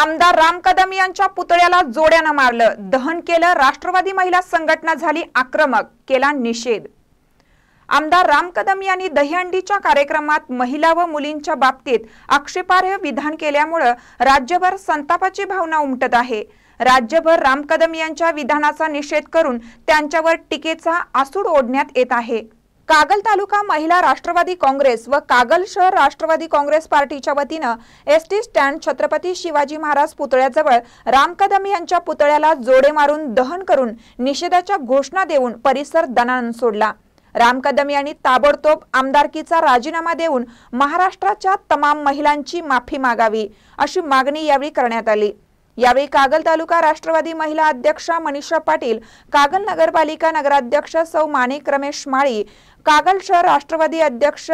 आमदार राम कदम यांच्या पुतळ्याला जोड्यानं मारलं दहन केलं राष्ट्रवादी महिला संघटना झाली आक्रमक केला निषेध आमदार राम कदम यांनी दहीहंडीच्या कार्यक्रमात महिला व मुलींच्या बाबतीत आक्षेपार्ह विधान केल्यामुळं राज्यभर संतापाची भावना उमटत आहे राज्यभर राम कदम यांच्या विधानाचा निषेध करून त्यांच्यावर टीकेचा आसूड ओढण्यात येत आहे कागल तालुका महिला राष्ट्रवादी काँग्रेस व कागल शहर राष्ट्रवादी काँग्रेस पार्टीच्या वतीनं S T stand Chhatrapati Shivaji Maharaj पुतळ्याजवळ राम कदम यांच्या पुतळ्याला जोडे मारून दहन करून निषेधाच्या घोषणा देऊन परिसर दनान सोडला राम कदम यांनी ताबडतोब आमदारकीचा राजीनामा देऊन महाराष्ट्राच्या तमाम महिलांची माफी मागावी अशी मागणी यावेळी करण्यात आली यावेळी कागल तालुका राष्ट्रवादी महिला अध्यक्षा मनीषा पाटील कागल नगरपालिका नगराध्यक्ष सौ माणिक रमेश माळी कागल शहर राष्ट्रवादी अध्यक्ष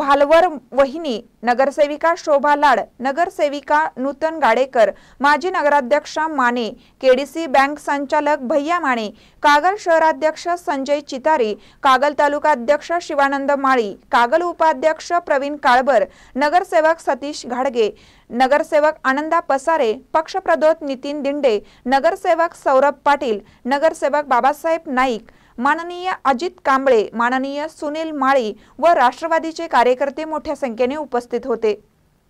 भालवर वहिनी नगरसेविका शोभा लाड नगरसेविका नूतन गाडेकर माजी नगराध्यक्षा माने केडीसी बँक संचालक भैया माने कागल शहराध्यक्ष संजय चितारी कागल तालुका अध्यक्ष शिवानंद माळी कागल उपाध्यक्ष प्रवीण काळबर नगरसेवक सतीश घाडगे नगरसेवक आनंदा पसारे पक्षप्रदोत नितीन दिंडे नगरसेवक सौरभ पाटील नगरसेवक बाबासाहेब नाईक माननीय अजित कांबळे माननीय सुनील माळी व राष्ट्रवादीचे कार्यकर्ते मोठ्या संख्येने उपस्थित होते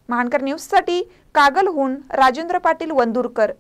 महानकर न्यूजसाठी कागलहून राजेंद्र पाटील वंदुरकर